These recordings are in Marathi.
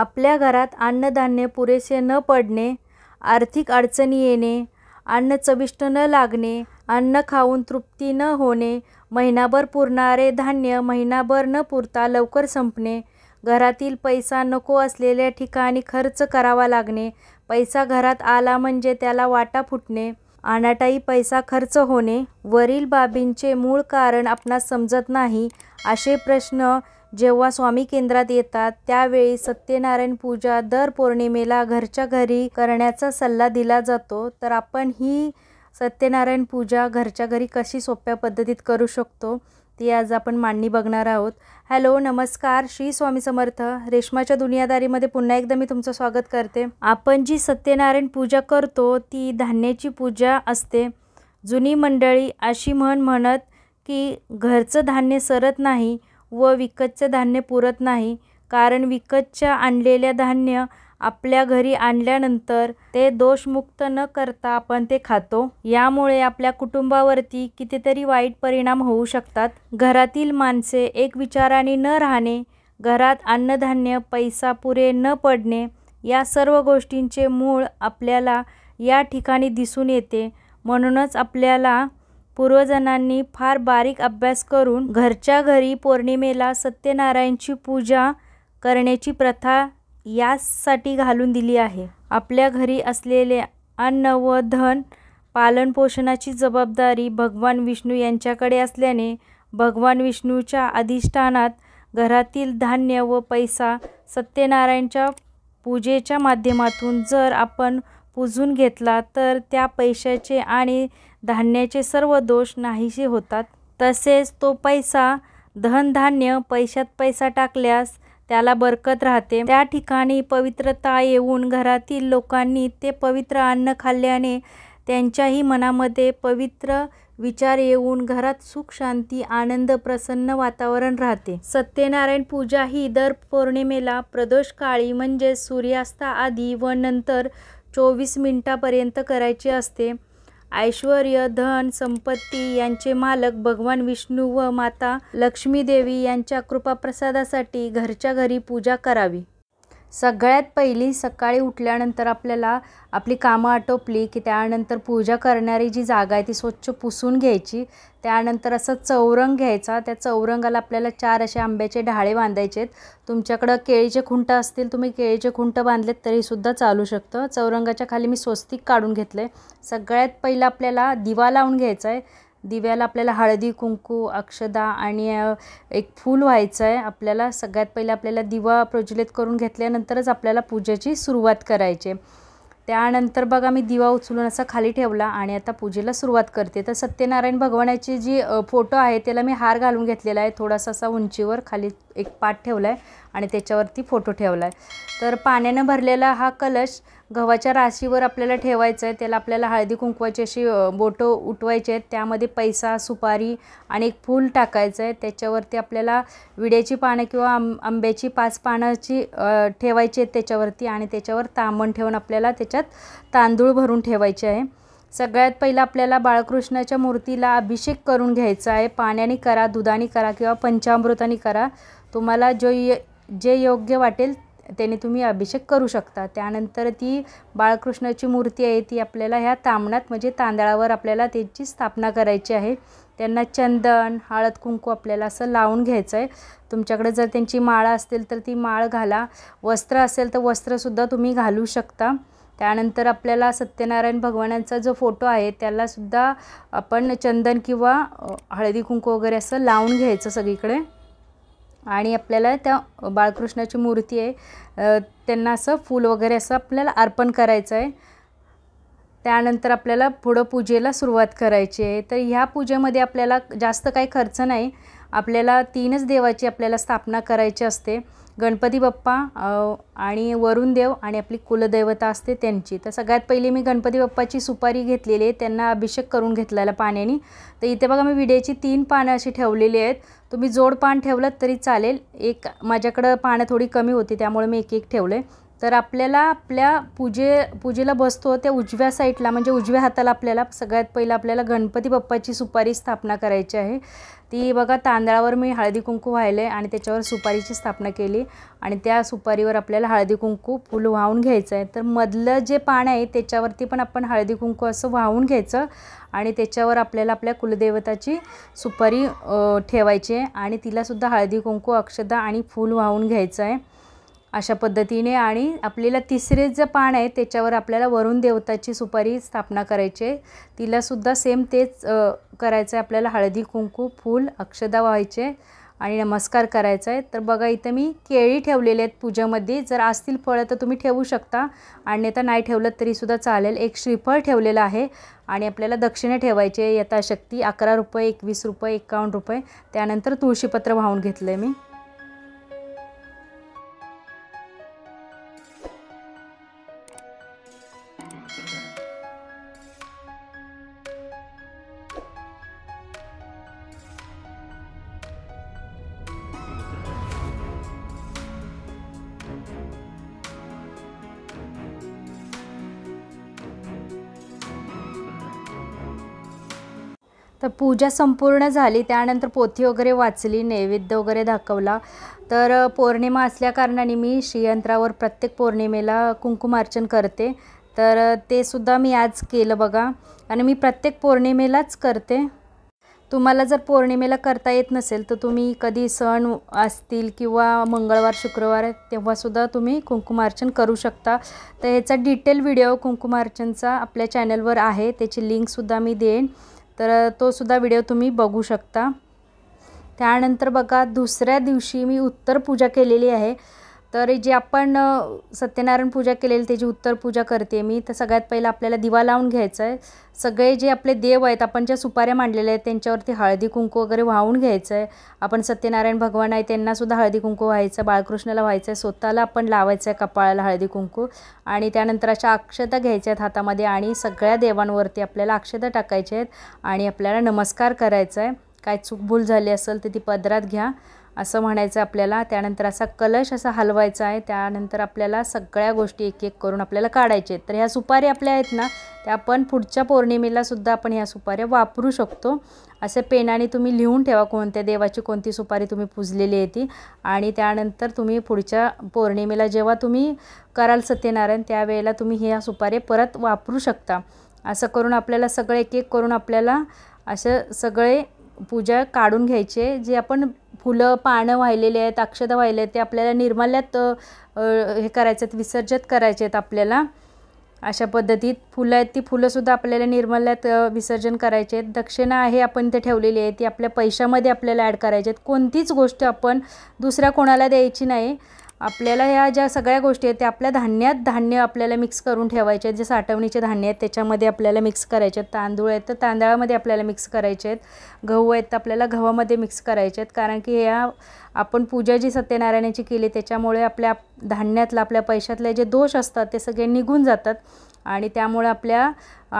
आपल्या घरात अन्नधान्य पुरेसे न पडणे आर्थिक अडचणी येणे अन्न चविष्ट न लागणे अन्न खाऊन तृप्ती न होणे महिनाभर पुरणारे धान्य महिनाभर न पुरता लवकर संपणे घरातील पैसा नको असलेल्या ठिकाणी खर्च करावा लागणे पैसा घरात आला म्हणजे त्याला वाटा फुटणे अनाटाई पैसा खर्च होणे वरील बाबींचे मूळ कारण आपणास समजत नाही असे प्रश्न जेव्हा स्वामी केंद्रात येतात त्यावेळी सत्यनारायण पूजा दर पौर्णिमेला घरच्या घरी करण्याचा सल्ला दिला जातो तर आपण ही सत्यनारायण पूजा घरच्या घरी कशी सोप्या पद्धतीत करू शकतो ती आज आपण मांडणी बघणार आहोत हॅलो नमस्कार श्री स्वामी समर्थ रेशमाच्या दुनियादारीमध्ये पुन्हा एकदा मी तुमचं स्वागत करते आपण जी सत्यनारायण पूजा करतो ती धान्याची पूजा असते जुनी मंडळी अशी म्हण म्हणत की घरचं धान्य सरत नाही व विकतचं धान्य पुरत नाही कारण विकतचं आणलेल्या धान्य आपल्या घरी आणल्यानंतर ते दोषमुक्त न करता आपण ते खातो यामुळे आपल्या कुटुंबावरती कितीतरी वाईट परिणाम होऊ शकतात घरातील माणसे एक विचाराने न राहणे घरात अन्नधान्य पैसा पुरे न पडणे या सर्व गोष्टींचे मूळ आपल्याला या ठिकाणी दिसून येते म्हणूनच आपल्याला पूर्वजनांनी फार बारीक अभ्यास करून घरच्या घरी पौर्णिमेला सत्यनारायणची पूजा करण्याची प्रथा यासाठी घालून दिली आहे आपल्या घरी असलेले अन्न व धन पालनपोषणाची जबाबदारी भगवान विष्णू यांच्याकडे असल्याने भगवान विष्णूच्या अधिष्ठानात घरातील धान्य व पैसा सत्यनारायणच्या पूजेच्या माध्यमातून जर आपण पूजून घेतला तर त्या पैशाचे आणि धान्याचे सर्व दोष नाहीसे होतात तसेच तो पैसा धनधान्य पैशात पैसा टाकल्यास त्याला बरकत राहते त्या ठिकाणी पवित्रता येऊन घरातील लोकांनी ते पवित्र अन्न खाल्ल्याने त्यांच्याही मनामध्ये पवित्र विचार येऊन घरात सुख शांती आनंद प्रसन्न वातावरण राहते सत्यनारायण पूजा ही दर पौर्णिमेला प्रदोष काळी म्हणजे आधी व नंतर चोवीस मिनिटापर्यंत करायची असते ऐश्वर धन संपत्ती यांचे मालक भगवान विष्णू व माता लक्ष्मीदेवी यांच्या कृपाप्रसादासाठी घरच्या घरी पूजा करावी सगळ्यात पहिली सकाळी उठल्यानंतर आपल्याला आपली कामं आटोपली की त्यानंतर पूजा करणारी जी जागा आहे ती स्वच्छ पुसून घ्यायची त्यानंतर असं चौरंग घ्यायचा त्या चौरंगाला आपल्याला चार असे आंब्याचे ढाळे बांधायचे आहेत तुमच्याकडं केळीचे खुंट असतील तुम्ही केळीचे खुंट बांधलेत तरीसुद्धा चालू शकतं चौरंगाच्या खाली मी स्वस्तिक काढून घेतलं आहे सगळ्यात पहिलं आपल्याला दिवा लावून घ्यायचा आहे दिव्याला आपल्याला हळदी कुंकू अक्षदा आणि एक फूल व्हायचं आहे आपल्याला सगळ्यात पहिले आपल्याला दिवा प्रज्वलित करून घेतल्यानंतरच आपल्याला पूजेची सुरुवात करायची त्यानंतर बघा मी दिवा उचलून असा खाली ठेवला आणि आता पूजेला सुरुवात करते तर सत्यनारायण भगवानाची जी फोटो आहे त्याला मी हार घालून घेतलेला आहे थोडासा असा उंचीवर खाली एक पाठ ठेवला आहे आणि त्याच्यावरती फोटो ठेवला आहे तर पाण्यानं भरलेला हा कलश गव्हाच्या राशीवर आपल्याला ठेवायचं आहे त्याला आपल्याला हळदी कुंकवाची अशी बोटं उठवायचे आहेत त्यामध्ये पैसा सुपारी आणि एक फूल टाकायचं आहे त्याच्यावरती आपल्याला विड्याची पानं किंवा आं आंब्याची पाच पानाची ठेवायची आहेत त्याच्यावरती आणि त्याच्यावर तांबण ठेवून आपल्याला त्याच्यात तांदूळ भरून ठेवायचे आहे सगळ्यात पहिलं आपल्याला बाळकृष्णाच्या मूर्तीला अभिषेक करून घ्यायचा आहे पाण्याने करा दुधाने करा किंवा पंचामृतानी करा तुम्हाला जो जे योग्य वाटेल त्याने तुम्ही अभिषेक करू शकता त्यानंतर ती बाळकृष्णाची मूर्ती आहे ती आपल्याला ह्या तांबणात म्हणजे तांदळावर आपल्याला त्याची स्थापना करायची आहे त्यांना चंदन हळद कुंकू आपल्याला असं लावून घ्यायचं आहे तुमच्याकडे जर त्यांची माळ असतील तर ती माळ घाला वस्त्र असेल तर वस्त्रसुद्धा तुम्ही घालू शकता त्यानंतर आपल्याला सत्यनारायण भगवानांचा जो फोटो आहे त्यालासुद्धा आपण चंदन किंवा हळदी कुंकू वगैरे असं लावून घ्यायचं सगळीकडे आणि आपल्याला त्या बाळकृष्णाची मूर्ती आहे त्यांना असं फूल वगैरे असं आपल्याला अर्पण करायचं आहे त्यानंतर आपल्याला पुढं पूजेला सुरुवात करायची आहे तर ह्या पूजेमध्ये आपल्याला जास्त काही खर्च नाही आपल्याला तीनच देवाची आपल्याला स्थापना करायची असते गणपती बाप्पा आणि वरुण देव आणि आपली कुलदैवता असते त्यांची तर सगळ्यात पहिले मी गणपती बाप्पाची सुपारी घेतलेली आहे त्यांना अभिषेक करून घेतलेला पाण्याने तर इथे बघा मी विड्याची तीन पानं अशी ठेवलेली आहेत तुम्ही जोड पान ठेवलं तरी चालेल एक माझ्याकडं पानं थोडी कमी होती त्यामुळे मी एक एक ठेवलं आहे तर आपल्याला आपल्या पूजे पूजेला बसतो त्या उजव्या साईडला म्हणजे उजव्या हाताला आपल्याला सगळ्यात पहिलं आपल्याला गणपती बाप्पाची सुपारी स्थापना करायची आहे ती बघा तांदळावर मी हळदी कुंकू व्हायले आणि त्याच्यावर सुपारीची स्थापना केली आणि त्या सुपारीवर आपल्याला हळदी कुंकू फुल वाहून घ्यायचं आहे तर मधलं जे पाणी आहे त्याच्यावरती पण आपण हळदी कुंकू असं वाहून घ्यायचं आणि त्याच्यावर आपल्याला आपल्या कुलदेवताची सुपारी ठेवायची आहे आणि तिलासुद्धा हळदी कुंकू अक्षदा आणि फूल वाहून घ्यायचं आहे अशा पद्धतीने आणि आपल्याला तिसरे जे पान आहे त्याच्यावर आपल्याला वरुण देवताची सुपारी स्थापना करायची आहे तिलासुद्धा सेम तेच करायचं आहे आपल्याला हळदी कुंकू फूल अक्षदा व्हायचे आणि नमस्कार करायचा आहे तर बघा इथं मी केळी ठेवलेले आहेत पूजेमध्ये जर असतील फळं तर तुम्ही ठेवू शकता आणि नेता नाही ठेवलं तरीसुद्धा चालेल एक श्रीफळ ठेवलेलं आहे आणि आपल्याला दक्षिणे ठेवायचे यथाशक्ती अकरा रुपये एकवीस रुपये एकावन्न रुपये त्यानंतर तुळशीपत्र वाहून घेतलं आहे मी तर पूजा संपूर्ण झाली त्यानंतर पोथी वगैरे वाचली नैवेद्य वगैरे दाखवला तर पौर्णिमा असल्याकारणाने मी श्रीयंत्रावर प्रत्येक पौर्णिमेला कुंकुमार्चन करते तर ते सुद्धा मी आज केलं बघा आणि मी प्रत्येक पौर्णिमेलाच करते तुम्हाला जर पौर्णिमेला करता येत नसेल तर तुम्ही कधी सण असतील किंवा मंगळवार शुक्रवार तेव्हासुद्धा तुम्ही कुंकुमार्चन करू शकता तर ह्याचा डिटेल व्हिडिओ कुंकुमार्चनचा आपल्या चॅनलवर आहे त्याची लिंकसुद्धा मी देईन तर तोसुद्धा व्हिडिओ तुम्ही बघू शकता त्यानंतर बघा दुसऱ्या दिवशी मी उत्तर पूजा केलेली आहे तर जे आपण सत्यनारायण पूजा केलेली त्याची उत्तर पूजा करते मी तर सगळ्यात पहिलं आपल्याला दिवा लावून घ्यायचा आहे सगळे जे आपले देव आहेत आपण ज्या सुपाऱ्या मांडलेल्या आहेत त्यांच्यावरती हळदी कुंकू वगैरे वाहून घ्यायचं आहे आपण सत्यनारायण भगवान आहे त्यांनासुद्धा हळदी कुंकू व्हायचं बाळकृष्णाला व्हायचं आहे स्वतःला आपण लावायचं आहे कपाळाला हळदी कुंकू आणि त्यानंतर अशा अक्षता घ्यायच्या आहेत हातामध्ये आणि सगळ्या देवांवरती आपल्याला अक्षता टाकायचे आहेत आणि आपल्याला नमस्कार करायचा आहे काय चूक भूल झाली असेल तर ती पदरात घ्या असं म्हणायचं आपल्याला त्यानंतर असा कलश असा हलवायचा आहे त्यानंतर आपल्याला सगळ्या गोष्टी एक एक करून आपल्याला काढायचे आहेत तर ह्या सुपारी आपल्या आहेत ना त्या आपण पुढच्या पौर्णिमेलासुद्धा आपण ह्या सुपाऱ्या वापरू शकतो असे पेनाने तुम्ही लिहून ठेवा कोणत्या देवाची कोणती सुपारी तुम्ही पुजलेली आहे ती आणि त्यानंतर तुम्ही पुढच्या पौर्णिमेला जेव्हा तुम्ही कराल सत्यनारायण त्यावेळेला तुम्ही ह्या सुपारी परत वापरू शकता असं करून आपल्याला सगळे एक एक करून आपल्याला असं सगळे पूजा काढून घ्यायचे जे आपण फुलं पानं वाहिलेले आहेत अक्षता वाहिले आहेत ते आपल्याला निर्माल्यात हे करायचे आहेत विसर्जित करायचे आहेत आपल्याला अशा पद्धतीत फुलं आहेत ती फुलंसुद्धा आपल्याला निर्मल्यात विसर्जन करायचे आहेत दक्षिणा आहे आपण ते ठेवलेली आहे ती आपल्या पैशामध्ये आपल्याला ॲड करायचे आहेत कोणतीच गोष्ट आपण दुसऱ्या कोणाला द्यायची नाही आपल्याला ह्या ज्या सगळ्या गोष्टी आहेत त्या आपल्या धान्यात धान्य आपल्याला मिक्स करून ठेवायचे आहेत जे साठवणीचे धान्य आहेत त्याच्यामध्ये आपल्याला मिक्स करायचे आहेत तांदूळ आहेत तर तांदळामध्ये आपल्याला मिक्स करायचे आहेत गहू आहेत तर आपल्याला गव्हामध्ये मिक्स करायचे आहेत कारण की ह्या आपण पूजा जी सत्यनारायणाची केली त्याच्यामुळे आपल्या धान्यातलं आपल्या पैशातले जे दोष असतात ते सगळे निघून जातात आणि त्यामुळे आपल्या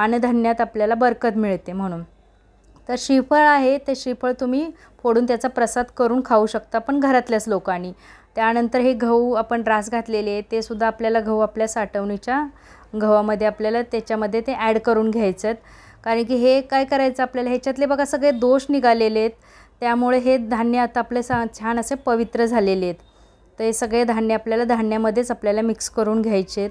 अन्नधान्यात आपल्याला बरकत मिळते म्हणून तर श्रीफळ आहे ते श्रीफळ तुम्ही फोडून त्याचा प्रसाद करून खाऊ शकता पण घरातल्याच लोकांनी त्यानंतर हे गहू आपण रास घातलेले ते सुद्धा आपल्याला गहू आपल्या साठवणीच्या गव्हामध्ये आपल्याला त्याच्यामध्ये ते ॲड करून घ्यायचं कारण की हे काय करायचं आपल्याला ह्याच्यातले बघा सगळे दोष निघालेले आहेत त्यामुळे हे धान्य आता आपले सा छान असे पवित्र झालेले आहेत तर हे सगळे धान्य आपल्याला धान्यामध्येच आपल्याला मिक्स करून घ्यायचे आहेत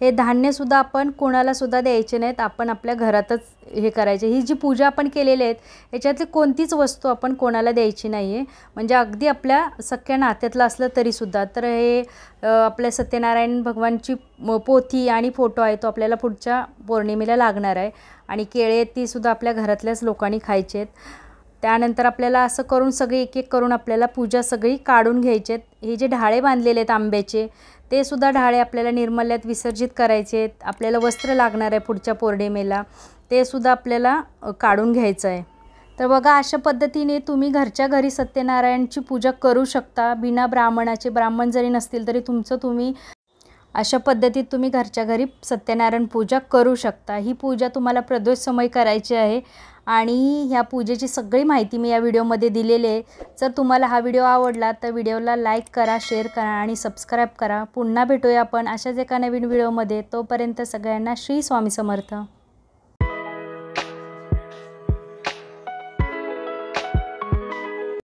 हे धान्यसुद्धा आपण कोणालासुद्धा द्यायचे नाहीत आपण आपल्या घरातच हे करायचे ही जी पूजा आपण केलेली आहेत याच्यातली कोणतीच वस्तू आपण कोणाला द्यायची नाही आहे म्हणजे अगदी आपल्या सख्या नात्यातलं असलं तरीसुद्धा तर हे आपल्या सत्यनारायण भगवानची पोथी आणि फोटो आहे तो आपल्याला पुढच्या पौर्णिमेला लागणार आहे आणि केळे तीसुद्धा आपल्या घरातल्याच लोकांनी खायचे आहेत त्यानंतर आपल्याला असं करून सगळी एक एक करून आपल्याला पूजा सगळी काढून घ्यायचे आहेत हे जे ढाळे बांधलेले आहेत आंब्याचे ते सुद्धा ढाळे आपल्याला निर्मल्यात विसर्जित करायचे आहेत आपल्याला वस्त्र लागणार आहे पुढच्या पौर्णिमेला ते सुद्धा आपल्याला काढून घ्यायचं आहे तर बघा अशा पद्धतीने तुम्ही घरच्या घरी सत्यनारायणची पूजा करू शकता बिना ब्राह्मणाचे ब्राह्मण जरी नसतील तरी तुमचं तुम्ही अशा पद्धतीत तुम्ही घरच्या घरी सत्यनारायण पूजा करू शकता ही पूजा तुम्हाला समय करायची आहे आणि ह्या पूजेची सगळी माहिती मी या व्हिडिओमध्ये दिलेली आहे जर तुम्हाला हा व्हिडिओ आवडला तर व्हिडिओला लाईक करा शेअर करा आणि सबस्क्राईब करा पुन्हा भेटूया आपण अशाच एका नवीन व्हिडिओमध्ये तोपर्यंत सगळ्यांना श्री स्वामी समर्थ